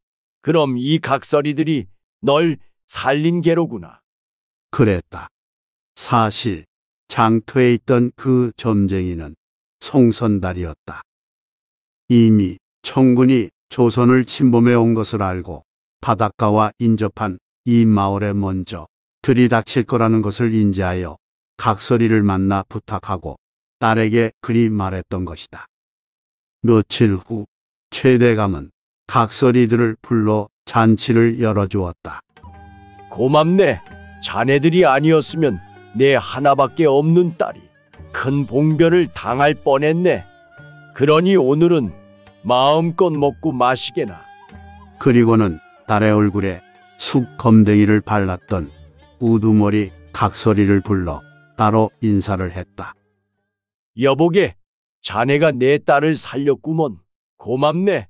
그럼 이 각설이들이 널 살린 개로구나. 그랬다. 사실 장터에 있던 그 점쟁이는 송선달이었다. 이미 청군이 조선을 침범해 온 것을 알고 바닷가와 인접한 이 마을에 먼저 들이닥칠 거라는 것을 인지하여 각설이를 만나 부탁하고 딸에게 그리 말했던 것이다. 며칠 후 최대감은 각설이들을 불러 잔치를 열어주었다. 고맙네. 자네들이 아니었으면 내 하나밖에 없는 딸이 큰 봉변을 당할 뻔했네. 그러니 오늘은 마음껏 먹고 마시게나. 그리고는 딸의 얼굴에 쑥 검댕이를 발랐던 우두머리 각설이를 불러 따로 인사를 했다. 여보게, 자네가 내 딸을 살렸구먼. 고맙네.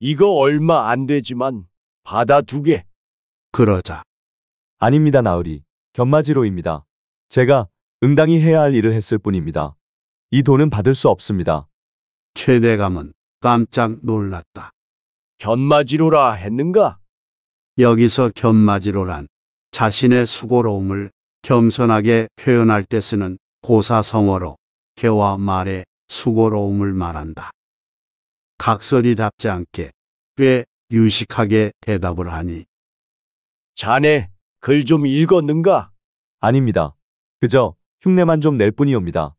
이거 얼마 안 되지만 받아두게. 그러자 아닙니다, 나으리. 견마지로입니다. 제가 응당히 해야 할 일을 했을 뿐입니다. 이 돈은 받을 수 없습니다. 최대감은 깜짝 놀랐다. 견마지로라 했는가? 여기서 견마지로란 자신의 수고로움을 겸손하게 표현할 때 쓰는 고사성어로 개와 말의 수고로움을 말한다. 각설이답지 않게 꽤 유식하게 대답을 하니 자네 글 좀 읽었는가? 아닙니다. 그저 흉내만 좀 낼 뿐이옵니다.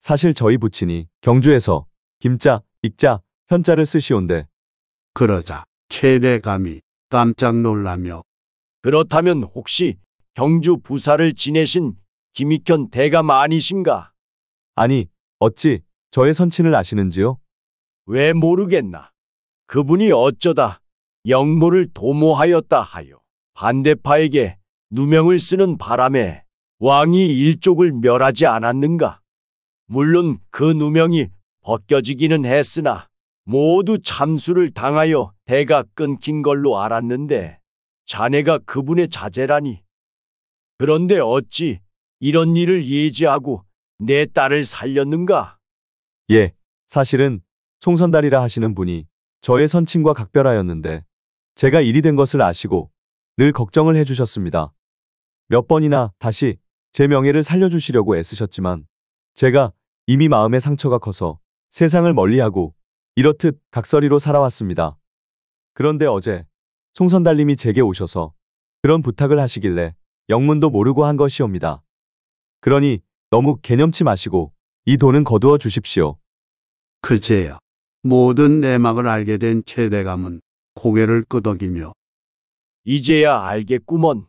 사실 저희 부친이 경주에서 김자, 익자, 현자를 쓰시온데 그러자 최대감이 깜짝 놀라며 그렇다면 혹시 경주 부사를 지내신 김익현 대감 아니신가? 아니, 어찌 저의 선친을 아시는지요? 왜 모르겠나. 그분이 어쩌다 영모를 도모하였다 하여 반대파에게 누명을 쓰는 바람에 왕이 일족을 멸하지 않았는가? 물론 그 누명이 벗겨지기는 했으나 모두 참수를 당하여 대가 끊긴 걸로 알았는데 자네가 그분의 자제라니. 그런데 어찌 이런 일을 예지하고 내 딸을 살렸는가? 예, 사실은 송선달이라 하시는 분이 저의 선친과 각별하였는데 제가 일이 된 것을 아시고 늘 걱정을 해주셨습니다. 몇 번이나 다시 제 명예를 살려주시려고 애쓰셨지만 제가 이미 마음의 상처가 커서 세상을 멀리하고 이렇듯 각설이로 살아왔습니다. 그런데 어제 송선달님이 제게 오셔서 그런 부탁을 하시길래 영문도 모르고 한 것이옵니다. 그러니 너무 개념치 마시고 이 돈은 거두어 주십시오. 그제야 모든 내막을 알게 된 최대감은 고개를 끄덕이며 이제야 알겠구먼.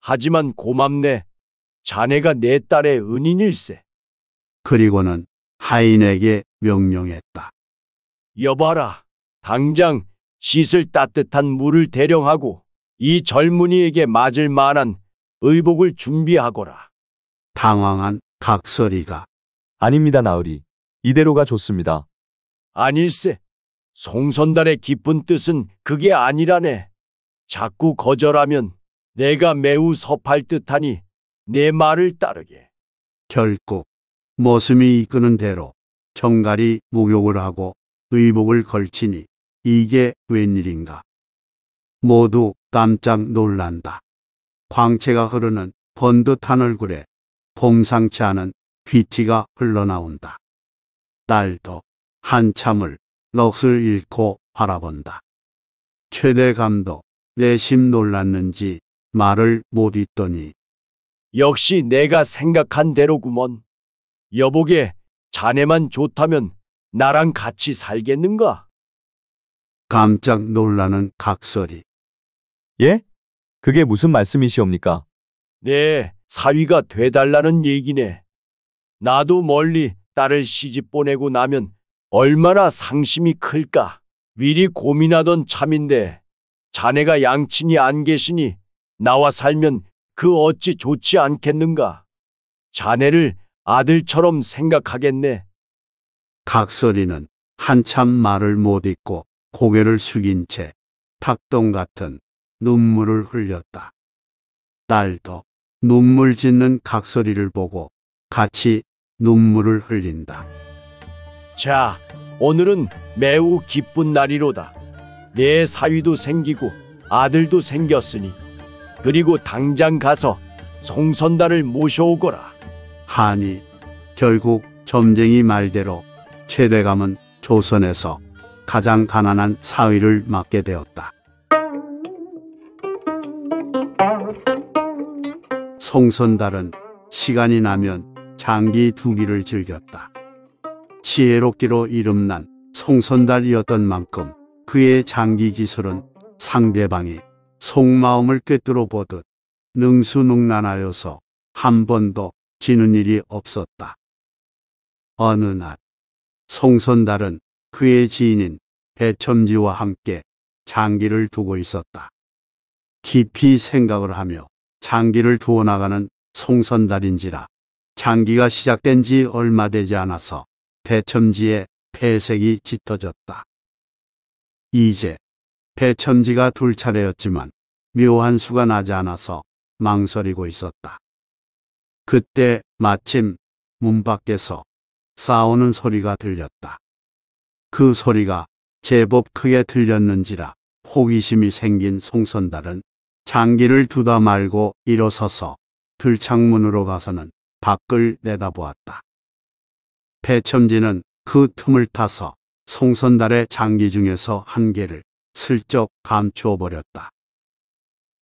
하지만 고맙네. 자네가 내 딸의 은인일세. 그리고는 하인에게 명령했다. 여봐라, 당장 씻을 따뜻한 물을 대령하고 이 젊은이에게 맞을 만한 의복을 준비하거라. 당황한 각설이가 아닙니다, 나으리. 이대로가 좋습니다. 아닐세. 송선달의 깊은 뜻은 그게 아니라네. 자꾸 거절하면 내가 매우 섭할 듯하니 내 말을 따르게. 결국 모슴이 이끄는 대로 정갈이 목욕을 하고 의복을 걸치니 이게 웬일인가. 모두 깜짝 놀란다. 광채가 흐르는 번듯한 얼굴에 범상치 않은 귀티가 흘러나온다. 딸도 한참을 넋을 잃고 바라본다. 최대 감도 내심 놀랐는지 말을 못 잇더니 역시 내가 생각한 대로구먼. 여보게, 자네만 좋다면 나랑 같이 살겠는가? 깜짝 놀라는 각설이. 예? 그게 무슨 말씀이시옵니까? 네, 사위가 되달라는 얘기네. 나도 멀리 딸을 시집 보내고 나면 얼마나 상심이 클까. 미리 고민하던 참인데 자네가 양친이 안 계시니 나와 살면 그 어찌 좋지 않겠는가. 자네를 아들처럼 생각하겠네. 각설이는 한참 말을 못 잇고 고개를 숙인 채 탁동 같은 눈물을 흘렸다. 딸도 눈물 짓는 각설이를 보고 같이 눈물을 흘린다. 자, 오늘은 매우 기쁜 날이로다. 내 사위도 생기고 아들도 생겼으니 그리고 당장 가서 송선단을 모셔오거라. 하니 결국 점쟁이 말대로 최대감은 조선에서 가장 가난한 사위를 맡게 되었다. 송선달은 시간이 나면 장기 두기를 즐겼다. 지혜롭기로 이름난 송선달이었던 만큼 그의 장기 기술은 상대방이 속마음을 꿰뚫어 보듯 능수능란하여서 한 번도 지는 일이 없었다. 어느 날 송선달은 그의 지인인 배첨지와 함께 장기를 두고 있었다. 깊이 생각을 하며 장기를 두어 나가는 송선달인지라 장기가 시작된 지 얼마 되지 않아서 배첨지의 폐색이 짙어졌다. 이제 배첨지가 둘 차례였지만 묘한 수가 나지 않아서 망설이고 있었다. 그때 마침 문 밖에서 싸우는 소리가 들렸다. 그 소리가 제법 크게 들렸는지라 호기심이 생긴 송선달은 장기를 두다 말고 일어서서 들창문으로 가서는 밖을 내다보았다. 배첨지는 그 틈을 타서 송선달의 장기 중에서 한 개를 슬쩍 감추어 버렸다.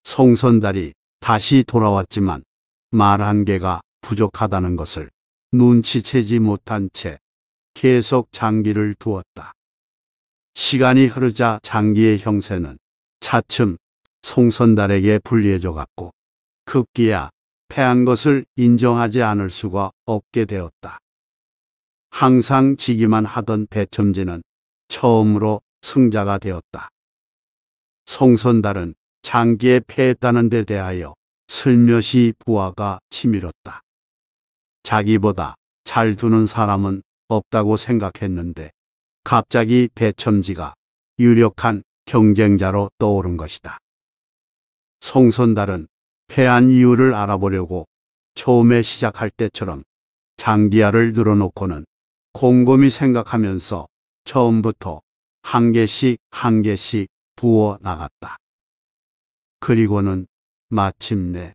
송선달이 다시 돌아왔지만 말 한 개가 부족하다는 것을 눈치채지 못한 채 계속 장기를 두었다. 시간이 흐르자 장기의 형세는 차츰 송선달에게 불리해져 갔고 급기야 패한 것을 인정하지 않을 수가 없게 되었다. 항상 지기만 하던 배첨지는 처음으로 승자가 되었다. 송선달은 장기에 패했다는 데 대하여 슬며시 부하가 치밀었다. 자기보다 잘 두는 사람은 없다고 생각했는데 갑자기 배첨지가 유력한 경쟁자로 떠오른 것이다. 송선달은 패한 이유를 알아보려고 처음에 시작할 때처럼 장기야를 늘어놓고는 곰곰이 생각하면서 처음부터 한 개씩 한 개씩 부어 나갔다. 그리고는 마침내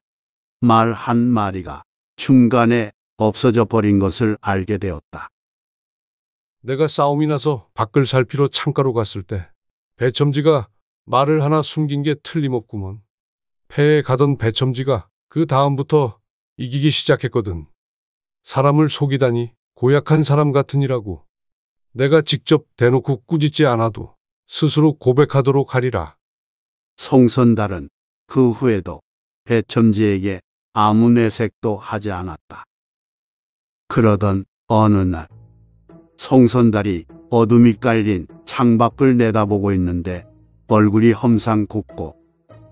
말 한 마리가 중간에 없어져 버린 것을 알게 되었다. 내가 싸움이 나서 밖을 살피러 창가로 갔을 때 배첨지가 말을 하나 숨긴 게 틀림없구먼. 폐에 가던 배첨지가 그 다음부터 이기기 시작했거든. 사람을 속이다니 고약한 사람 같으니라고. 내가 직접 대놓고 꾸짖지 않아도 스스로 고백하도록 하리라. 송선달은 그 후에도 배첨지에게 아무 내색도 하지 않았다. 그러던 어느 날 송선달이 어둠이 깔린 창밖을 내다보고 있는데 얼굴이 험상 곱고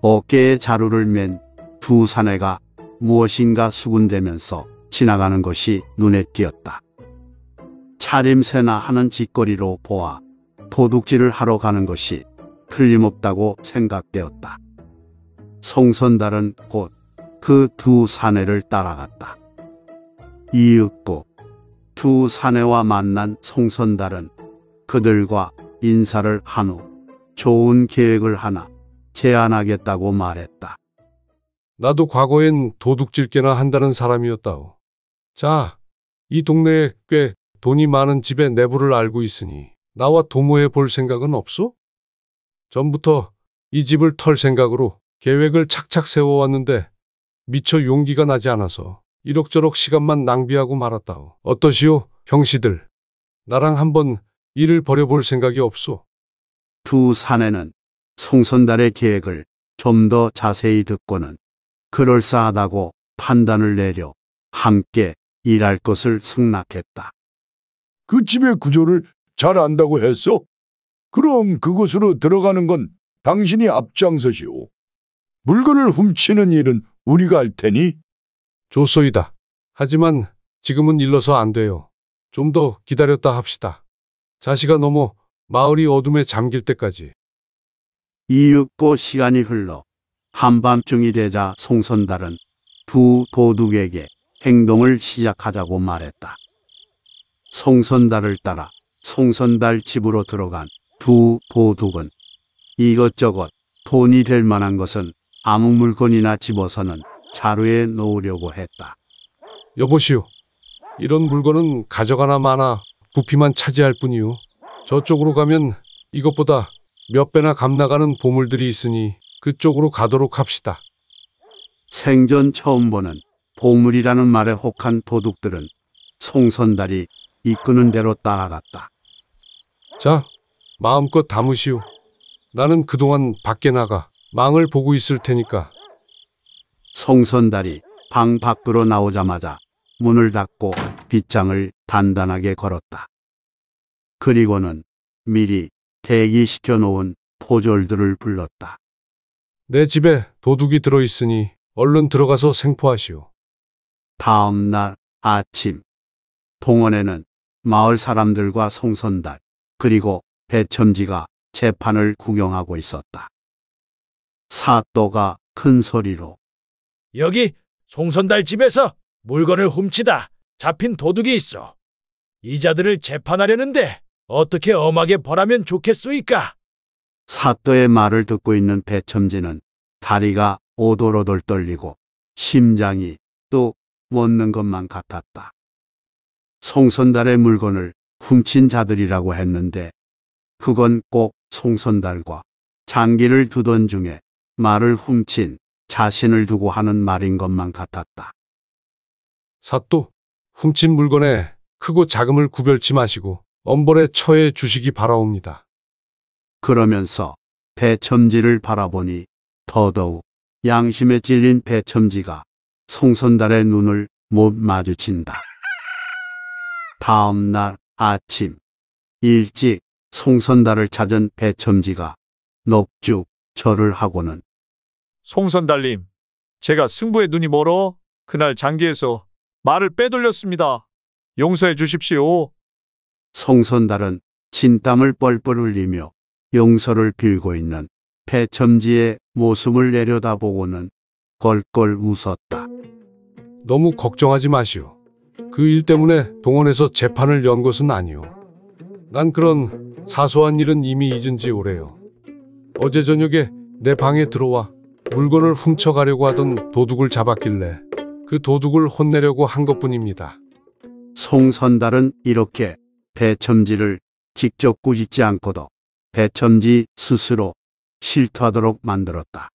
어깨에 자루를 맨 두 사내가 무엇인가 수군대면서 지나가는 것이 눈에 띄었다. 차림새나 하는 짓거리로 보아 도둑질을 하러 가는 것이 틀림없다고 생각되었다. 송선달은곧그두 사내를 따라갔다. 이윽고 두 사내와 만난 송선달은 그들과 인사를 한 후 좋은 계획을 하나 제안하겠다고 말했다. 나도 과거엔 도둑질게나 한다는 사람이었다오. 자, 이 동네에 꽤 돈이 많은 집의 내부를 알고 있으니 나와 도모해 볼 생각은 없소? 전부터 이 집을 털 생각으로 계획을 착착 세워왔는데 미처 용기가 나지 않아서 이럭저럭 시간만 낭비하고 말았다오. 어떠시오, 형씨들. 나랑 한번 일을 벌여볼 생각이 없소. 두 사내는 송선달의 계획을 좀 더 자세히 듣고는 그럴싸하다고 판단을 내려 함께 일할 것을 승낙했다. 그 집의 구조를 잘 안다고 했소 그럼 그곳으로 들어가는 건 당신이 앞장서시오. 물건을 훔치는 일은 우리가 할 테니. 조소이다 하지만 지금은 일러서 안 돼요. 좀 더 기다렸다 합시다. 자시가 넘어 마을이 어둠에 잠길 때까지. 이윽고 시간이 흘러 한밤중이 되자 송선달은 두 도둑에게 행동을 시작하자고 말했다. 송선달을 따라 송선달 집으로 들어간 두 도둑은 이것저것 돈이 될 만한 것은 아무 물건이나 집어서는 자루에 놓으려고 했다. 여보시오. 이런 물건은 가져가나 마나 부피만 차지할 뿐이요. 저쪽으로 가면 이것보다 몇 배나 감나가는 보물들이 있으니 그쪽으로 가도록 합시다. 생전 처음 보는 보물이라는 말에 혹한 도둑들은 송선달이 이끄는 대로 따라갔다. 자, 마음껏 담으시오. 나는 그동안 밖에 나가 망을 보고 있을 테니까. 송선달이 방 밖으로 나오자마자 문을 닫고 빗장을 단단하게 걸었다. 그리고는 미리 대기시켜 놓은 포졸들을 불렀다. 내 집에 도둑이 들어있으니 얼른 들어가서 생포하시오. 다음 날 아침 동원에는 마을 사람들과 송선달 그리고 배첨지가 재판을 구경하고 있었다. 사또가 큰 소리로 여기 송선달 집에서 물건을 훔치다 잡힌 도둑이 있어. 이자들을 재판하려는데 어떻게 엄하게 벌하면 좋겠소이까? 사또의 말을 듣고 있는 배첨진은 다리가 오돌오돌 떨리고 심장이 또 멎는 것만 같았다. 송선달의 물건을 훔친 자들이라고 했는데 그건 꼭 송선달과 장기를 두던 중에 말을 훔친 자신을 두고 하는 말인 것만 같았다. 사또, 훔친 물건에 크고 작음을 구별치 마시고 엄벌에 처해 주시기 바라옵니다. 그러면서 배첨지를 바라보니 더더욱 양심에 찔린 배첨지가 송선달의 눈을 못 마주친다. 다음 날 아침 일찍 송선달을 찾은 배첨지가 넙죽 절을 하고는 송선달님, 제가 승부에 눈이 멀어 그날 장기에서 말을 빼돌렸습니다. 용서해 주십시오. 송선달은 진땀을 뻘뻘 흘리며 용서를 빌고 있는 배첨지의 모습을 내려다보고는 껄껄 웃었다. 너무 걱정하지 마시오. 그 일 때문에 동원해서 재판을 연 것은 아니오. 난 그런 사소한 일은 이미 잊은 지 오래요. 어제 저녁에 내 방에 들어와 물건을 훔쳐가려고 하던 도둑을 잡았길래 그 도둑을 혼내려고 한 것뿐입니다. 송선달은 이렇게 배첨지를 직접 꾸짖지 않고도 배첨지 스스로 실토하도록 만들었다.